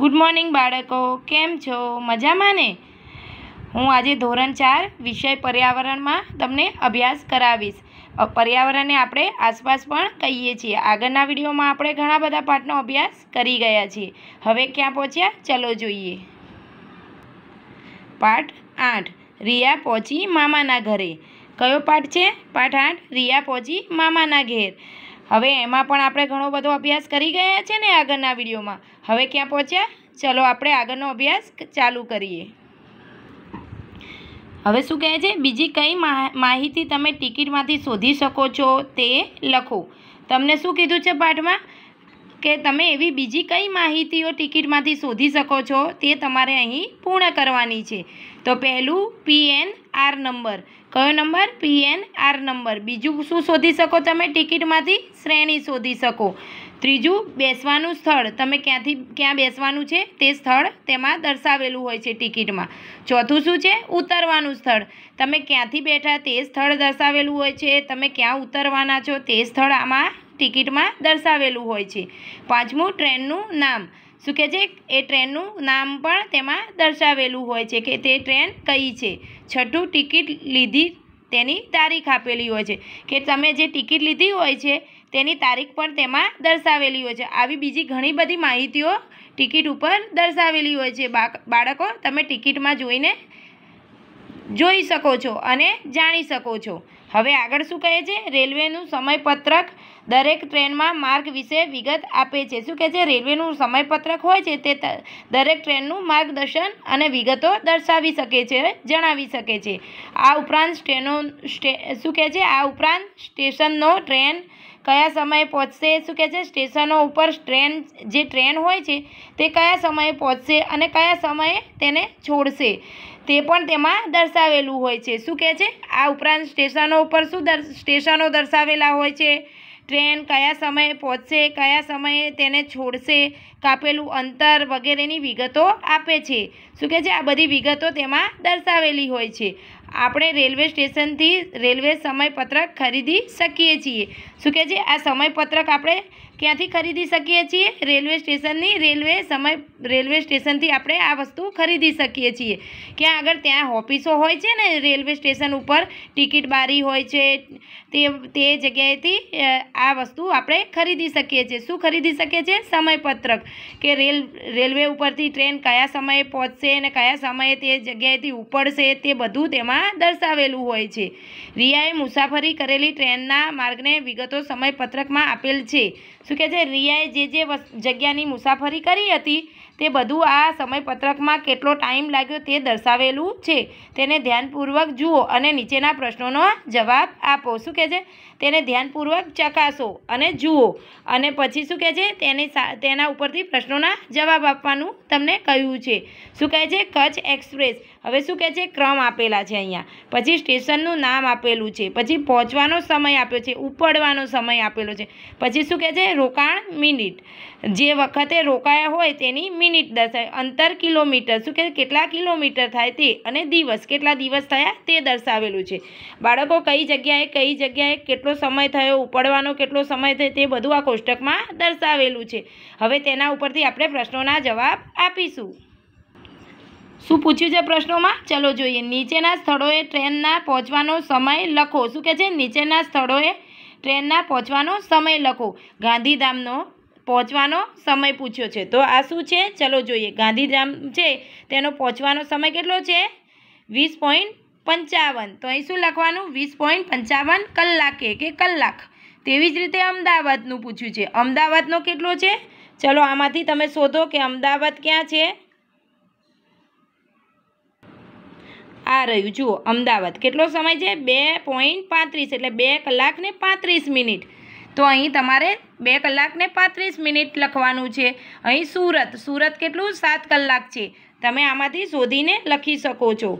good morning બાળકો કેમ છો મજામાં ને હું આજે ધોરણ ચાર વિષય પર્યાવરણમાં તમને અભ્યાસ કરાવીશ પર્યાવરણને આપણે આસપાસ પણ કહીએ છીએ આગળના વિડીયોમાં આપણે ઘણા બધા પાઠનો અભ્યાસ કરી ગયા છીએ હવે ક્યાં પહોંચ્યા ચલો જોઈએ પાઠ આઠ રિયા પહોંચી મામાના ઘરે કયો પાઠ છે પાઠ આઠ રિયા પહોંચી મામાના ઘેર હવે એમાં પણ આપણે ઘણો બધો અભ્યાસ કરી ગયા છે ને આગળના વિડીયોમાં હવે ક્યાં પહોંચ્યા ચલો આપણે આગળનો અભ્યાસ ચાલુ કરીએ હવે શું કહે છે બીજી કઈ માહિતી તમે ટિકિટમાંથી શોધી શકો છો તે લખો તમને શું કીધું છે પાઠમાં કે તમે એવી બીજી કઈ માહિતીઓ ટિકિટમાંથી શોધી શકો છો તે તમારે અહીં પૂર્ણ કરવાની છે તો પહેલું પીએનઆર નંબર કયો નંબર પીએન આર નંબર બીજું શું શોધી શકો તમે ટિકિટમાંથી શ્રેણી શોધી શકો ત્રીજું બેસવાનું સ્થળ તમે ક્યાંથી ક્યાં બેસવાનું છે તે સ્થળ તેમાં દર્શાવેલું હોય છે ટિકિટમાં ચોથું શું છે ઉતરવાનું સ્થળ તમે ક્યાંથી બેઠા તે સ્થળ દર્શાવેલું હોય છે તમે ક્યાં ઉતરવાના છો તે સ્થળ આમાં ટિકિટમાં દર્શાવેલું હોય છે પાંચમું ટ્રેનનું નામ શું કહે છે એ ટ્રેનનું નામ પણ તેમાં દર્શાવેલું હોય છે કે તે ટ્રેન કઈ છે છઠ્ઠું ટિકિટ લીધી તેની તારીખ આપેલી હોય છે કે તમે જે ટિકિટ લીધી હોય છે તેની તારીખ પણ તેમાં દર્શાવેલી હોય છે આવી બીજી ઘણી બધી માહિતીઓ ટિકિટ ઉપર દર્શાવેલી હોય છે બાળકો તમે ટિકિટમાં જોઈને જોઈ શકો છો અને જાણી શકો છો હવે આગળ શું કહે છે રેલવેનું સમયપત્રક દરેક ટ્રેનમાં માર્ગ વિશે વિગત આપે છે શું કહે છે રેલવેનું સમયપત્રક હોય છે તે દરેક ટ્રેનનું માર્ગદર્શન અને વિગતો દર્શાવી શકે છે જણાવી શકે છે આ ઉપરાંત ટ્રેનો શું કહે છે આ ઉપરાંત સ્ટેશનનો ટ્રેન કયા સમયે પહોંચશે શું કહે છે સ્ટેશનો ઉપર ટ્રેન જે ટ્રેન હોય છે તે કયા સમયે પહોંચશે અને કયા સમયે તેને છોડશે તે પણ તેમાં દર્શાવેલું હોય છે શું કહે છે આ ઉપરાંત સ્ટેશનો ઉપર શું સ્ટેશનો દર્શાવેલા હોય છે ટ્રેન કયા સમયે પહોંચશે કયા સમયે તેને છોડશે કાપેલું અંતર વગેરેની વિગતો આપે છે શું કે છે આ બધી વિગતો તેમાં દર્શાવેલી હોય છે આપણે રેલવે સ્ટેશનથી રેલવે સમયપત્રક ખરીદી શકીએ છીએ શું કે છે આ સમયપત્રક આપણે ક્યાંથી ખરીદી શકીએ છીએ રેલવે સ્ટેશનની રેલવે સમય રેલવે સ્ટેશનથી આપણે આ વસ્તુ ખરીદી શકીએ છીએ ક્યાં આગળ ત્યાં ઓફિસો હોય છે ને રેલવે સ્ટેશન ઉપર ટિકિટ બારી હોય છે તે તે જગ્યાએથી આ વસ્તુ આપણે ખરીદી શકીએ છીએ શું ખરીદી શકીએ છીએ સમયપત્રક કે રેલ રેલવે ઉપરથી ટ્રેન કયા સમયે પહોંચશે અને કયા સમયે તે જગ્યાએથી ઉપડશે તે બધું તેમાં દર્શાવેલું હોય છે રિયાએ મુસાફરી કરેલી ટ્રેનના માર્ગને વિગતો સમયપત્રકમાં આપેલ છે શું કહે છે રિયાએ જે જે જગ્યાની મુસાફરી કરી હતી તે બધું આ સમયપત્રકમાં કેટલો ટાઈમ લાગ્યો તે દર્શાવેલું છે તેને ધ્યાનપૂર્વક જુઓ અને નીચેના પ્રશ્નોનો જવાબ આપો શું કહે છે તેને ધ્યાનપૂર્વક ચકાસો અને જુઓ અને પછી શું કહે છે તેની તેના ઉપરથી પ્રશ્નોના જવાબ આપવાનું તમને કહ્યું છે શું કહે છે કચ્છ એક્સપ્રેસ હવે શું કહે છે ક્રમ આપેલા છે અહીંયા પછી સ્ટેશનનું નામ આપેલું છે પછી પહોંચવાનો સમય આપ્યો છે ઉપડવાનો સમય આપેલો છે પછી શું કહે છે રોકાણ મિનિટ જે વખતે રોકાયા હોય તેની મિનિટ દર્શાવે અંતર કિલોમીટર શું કે કેટલા કિલોમીટર થાય તે અને દિવસ કેટલા દિવસ થયા તે દર્શાવેલું છે બાળકો કઈ જગ્યાએ કઈ જગ્યાએ કેટલો કેટલો સમય થયો ઉપડવાનો કેટલો સમય થયો તે બધું આ કોષ્ટકમાં દર્શાવેલું છે હવે તેના ઉપરથી આપણે પ્રશ્નોના જવાબ આપીશું શું પૂછ્યું છે પ્રશ્નોમાં ચલો જોઈએ નીચેના સ્થળોએ ટ્રેનના પહોંચવાનો સમય લખો શું કહે છે નીચેના સ્થળોએ ટ્રેનના પહોંચવાનો સમય લખો ગાંધીધામનો પહોંચવાનો સમય પૂછ્યો છે તો આ શું છે ચલો જોઈએ ગાંધીધામ છે તેનો પહોંચવાનો સમય કેટલો છે વીસ પોઈન્ટ પંચાવન તો અહીં શું લખવાનું વીસ પોઈન્ટ પંચાવન કલાકે કે કલાક તેવી જ રીતે અમદાવાદનું પૂછ્યું છે અમદાવાદનો કેટલો છે ચલો આમાંથી તમે શોધો કે અમદાવાદ ક્યાં છે આ રહ્યું જુઓ અમદાવાદ કેટલો સમય છે બે પોઈન્ટ પાંત્રીસ એટલે બે કલાક ને પાંત્રીસ મિનિટ તો અહીં તમારે બે કલાક ને પાંત્રીસ મિનિટ લખવાનું છે અહીં સુરત સુરત કેટલું સાત કલાક છે તમે આમાંથી શોધીને લખી શકો છો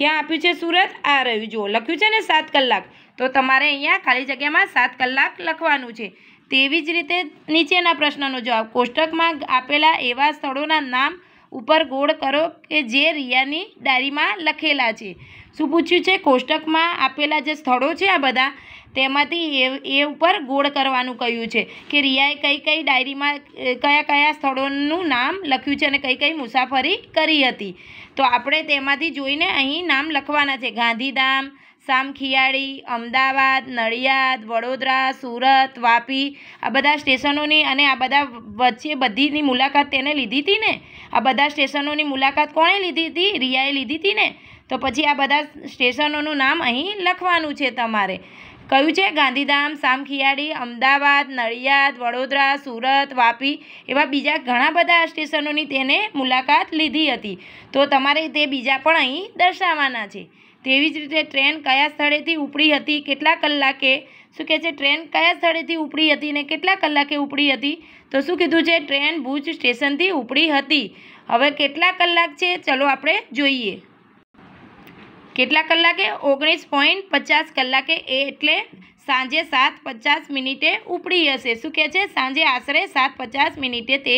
ક્યાં આપ્યું છે સુરત આ રહ્યું જુઓ લખ્યું છે ને સાત કલાક તો તમારે અહીંયા ખાલી જગ્યામાં સાત કલાક લખવાનું છે તેવી જ રીતે નીચેના પ્રશ્નનો જવાબ કોષ્ટકમાં આપેલા એવા સ્થળોના નામ ઉપર ગોળ કરો કે જે રિયાની ડાયરીમાં લખેલા છે શું પૂછ્યું છે કોષ્ટકમાં આપેલા જે સ્થળો છે આ બધા તેમાંથી એ એ ઉપર ગોળ કરવાનું કહ્યું છે કે રિયાએ કઈ કઈ ડાયરીમાં કયા કયા સ્થળોનું નામ લખ્યું છે અને કઈ કઈ મુસાફરી કરી હતી તો આપણે તેમાંથી જોઈને અહીં નામ લખવાના છે ગાંધીધામ સામખિયાળી અમદાવાદ નડિયાદ વડોદરા સુરત વાપી આ બધા સ્ટેશનોની અને આ બધા વચ્ચે બધીની મુલાકાત તેને લીધી હતી ને આ બધા સ્ટેશનોની મુલાકાત કોણે લીધી હતી રિયાએ લીધી હતી ને તો પછી આ બધા સ્ટેશનોનું નામ અહીં લખવાનું છે તમારે કયું છે ગાંધીધામ સામખિયાળી અમદાવાદ નડિયાદ વડોદરા સુરત વાપી એવા બીજા ઘણા બધા સ્ટેશનોની તેને મુલાકાત લીધી હતી તો તમારે તે બીજા પણ અહીં દર્શાવવાના છે તેવી જ રીતે ટ્રેન કયા સ્થળેથી ઉપડી હતી કેટલા કલાકે શું કહે છે ટ્રેન કયા સ્થળેથી ઉપડી હતી ને કેટલા કલાકે ઉપડી હતી તો શું કીધું છે ટ્રેન ભુજ સ્ટેશનથી ઉપડી હતી હવે કેટલા કલાક છે ચલો આપણે જોઈએ કેટલા કલાકે ઓગણીસ પોઈન્ટ પચાસ કલાકે એ એટલે સાંજે સાત પચાસ મિનિટે ઉપડી હશે શું કહે છે સાંજે આશરે સાત પચાસ મિનિટે તે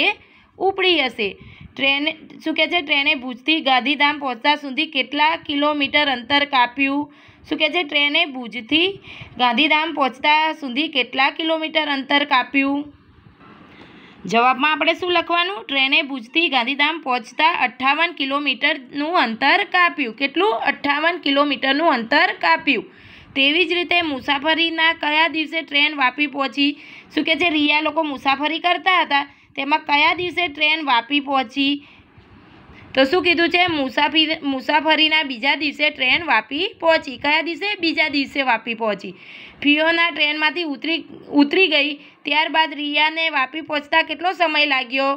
ઉપડી હશે ટ્રેન શું કહે છે ટ્રેને ભૂજથી ગાંધીધામ પહોંચતા સુધી કેટલા કિલોમીટર અંતર કાપ્યું શું કહે છે ટ્રેને ભૂજથી ગાંધીધામ પહોંચતા સુધી કેટલા કિલોમીટર અંતર કાપ્યું જવાબમાં આપણે શું લખવાનું ટ્રેને ભુજથી ગાંધીધામ પહોંચતા અઠ્ઠાવન કિલોમીટરનું અંતર કાપ્યું કેટલું અઠ્ઠાવન કિલોમીટરનું અંતર કાપ્યું તેવી જ રીતે મુસાફરીના કયા દિવસે ટ્રેન વાપી પહોંચી શું કે છે રિયા લોકો મુસાફરી કરતા હતા તેમાં કયા દિવસે ટ્રેન વાપી પહોંચી તો શું કીધું છે મુસાફરી મુસાફરીના બીજા દિવસે ટ્રેન વાપી પહોંચી કયા દિવસે બીજા દિવસે વાપી પહોંચી ફિયોના ટ્રેનમાંથી ઉતરી ઉતરી ગઈ ત્યારબાદ રિયાને વાપી પહોંચતા કેટલો સમય લાગ્યો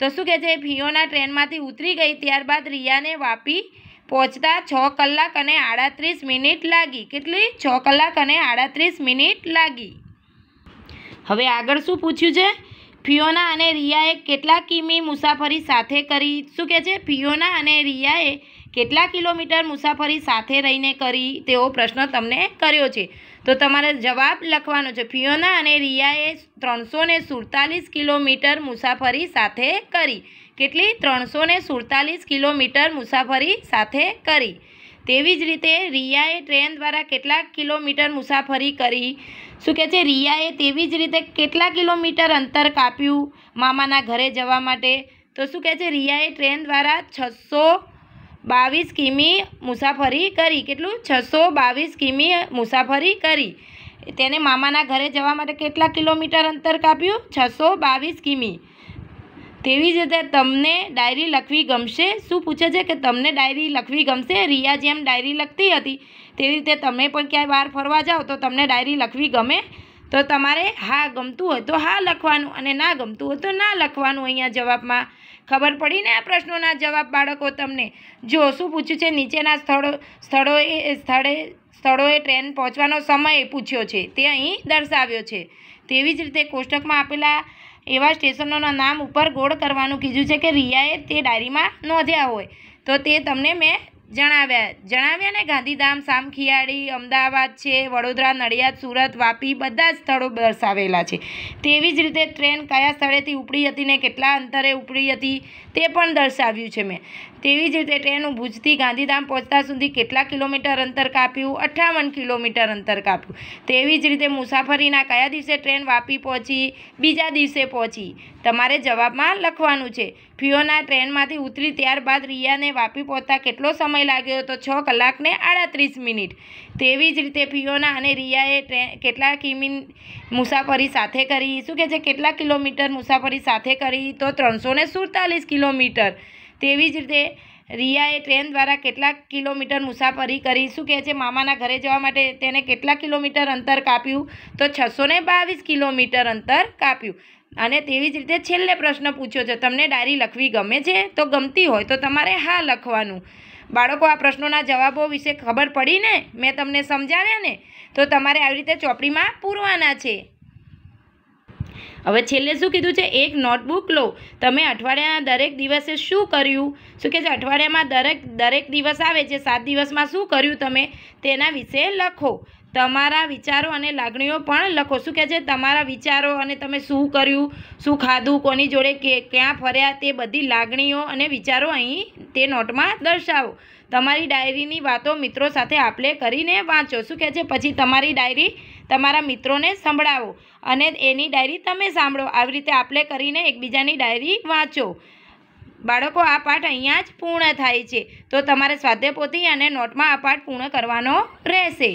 તો શું કહે છે ફિયોના ટ્રેનમાંથી ઉતરી ગઈ ત્યારબાદ રિયાને વાપી પહોંચતા છ કલાક અને આડત્રીસ મિનિટ લાગી કેટલી છ કલાક અને આડત્રીસ મિનિટ લાગી હવે આગળ શું પૂછ્યું છે ફિયોના અને રિયાએ કેટલા કિમી મુસાફરી સાથે કરી શું કહે છે ફિયોના અને રિયાએ કેટલા કિલોમીટર મુસાફરી સાથે રહીને કરી તેવો પ્રશ્ન તમને કર્યો છે તો તમારે જવાબ લખવાનો છે ફિયોના અને રિયાએ ત્રણસો સુડતાલીસ કિલોમીટર મુસાફરી સાથે કરી કેટલી ત્રણસો સુડતાલીસ કિલોમીટર મુસાફરી સાથે કરી તેવી જ રીતે રિયાએ ટ્રેન દ્વારા કેટલા કિલોમીટર મુસાફરી કરી શું કહે છે રિયાએ તેવી જ રીતે કેટલા કિલોમીટર અંતર કાપ્યું મામાના ઘરે જવા માટે તો શું કહે છે રિયાએ ટ્રેન દ્વારા છસો બાવીસ કિમી મુસાફરી કરી કેટલું છસો બાવીસ કિમી મુસાફરી કરી તેને મામાના ઘરે જવા માટે કેટલા કિલોમીટર અંતર કાપ્યું છસો બાવીસ કિમી તેવી જ રીતે તમને ડાયરી લખવી ગમશે શું પૂછે છે કે તમને ડાયરી લખવી ગમશે રિયા જેમ ડાયરી લખતી હતી તેવી રીતે તમે પણ ક્યાંય બહાર ફરવા જાઓ તો તમને ડાયરી લખવી ગમે તો તમારે હા ગમતું હોય તો હા લખવાનું અને ના ગમતું હોય તો ના લખવાનું અહીંયા જવાબમાં ખબર પડી ને આ પ્રશ્નોના જવાબ બાળકો તમને જો શું પૂછ્યું છે નીચેના સ્થળો સ્થળોએ સ્થળે સ્થળોએ ટ્રેન પહોંચવાનો સમય પૂછ્યો છે તે અહીં દર્શાવ્યો છે તેવી જ રીતે કોષ્ટકમાં આપેલા એવા સ્ટેશનોના નામ ઉપર ગોળ કરવાનું કીધું છે કે રિયાએ તે ડાયરીમાં નોંધ્યા હોય તો તે તમને મેં જણાવ્યા જણાવ્યા ને ગાંધીધામ સામખિયાળી અમદાવાદ છે વડોદરા નડિયાદ સુરત વાપી બધા જ સ્થળો દર્શાવેલા છે તેવી જ રીતે ટ્રેન કયા સ્થળેથી ઉપડી હતી ને કેટલા અંતરે ઉપડી હતી તે પણ દર્શાવ્યું છે મેં તેવી જ રીતે ટ્રેન ભુજથી ગાંધીધામ પહોંચતા સુધી કેટલા કિલોમીટર અંતર કાપ્યું અઠ્ઠાવન કિલોમીટર અંતર કાપ્યું તેવી જ રીતે મુસાફરીના કયા દિવસે ટ્રેન વાપી પહોંચી બીજા દિવસે પહોંચી તમારે જવાબમાં લખવાનું છે ફિયોના ટ્રેનમાંથી ઉતરી ત્યારબાદ રિયાને વાપી પહોંચતા કેટલો સમય લાગ્યો તો છ કલાકને આડત્રીસ મિનિટ તેવી જ રીતે ફિયોના અને રિયાએ ટ્રેન કેટલા કિમી મુસાફરી સાથે કરી શું કે છે કેટલા કિલોમીટર મુસાફરી સાથે કરી તો ત્રણસો સુડતાલીસ કિલો કિલોમીટર તેવી જ રીતે રિયાએ ટ્રેન દ્વારા કેટલા કિલોમીટર મુસાફરી કરી શું કહે છે મામાના ઘરે જવા માટે તેને કેટલા કિલોમીટર અંતર કાપ્યું તો છસો બાવીસ કિલોમીટર અંતર કાપ્યું અને તેવી જ રીતે છેલ્લે પ્રશ્ન પૂછ્યો છે તમને ડાયરી લખવી ગમે છે તો ગમતી હોય તો તમારે હા લખવાનું બાળકો આ પ્રશ્નોના જવાબો વિશે ખબર પડીને મેં તમને સમજાવ્યા ને તો તમારે આવી રીતે ચોપડીમાં પૂરવાના છે હવે છેલ્લે શું કીધું છે એક નોટબુક લો તમે અઠવાડિયાના દરેક દિવસે શું કર્યું શું કહે છે અઠવાડિયામાં દરેક દરેક દિવસ આવે છે સાત દિવસમાં શું કર્યું તમે તેના વિશે લખો તમારા વિચારો અને લાગણીઓ પણ લખો શું કહે છે તમારા વિચારો અને તમે શું કર્યું શું ખાધું કોની જોડે કે ક્યાં ફર્યા તે બધી લાગણીઓ અને વિચારો અહીં તે નોટમાં દર્શાવો તમારી ડાયરીની વાતો મિત્રો સાથે આપલે કરીને વાંચો શું કહે છે પછી તમારી ડાયરી તમારા મિત્રોને સંભળાવો અને એની ડાયરી તમે સાંભળો આવી રીતે આપલે કરીને એકબીજાની ડાયરી વાંચો બાળકો આ પાઠ અહીંયા જ પૂર્ણ થાય છે તો તમારે સ્વાધ્યાય પોથી અને નોટમાં આ પાઠ પૂર્ણ કરવાનો રહેશે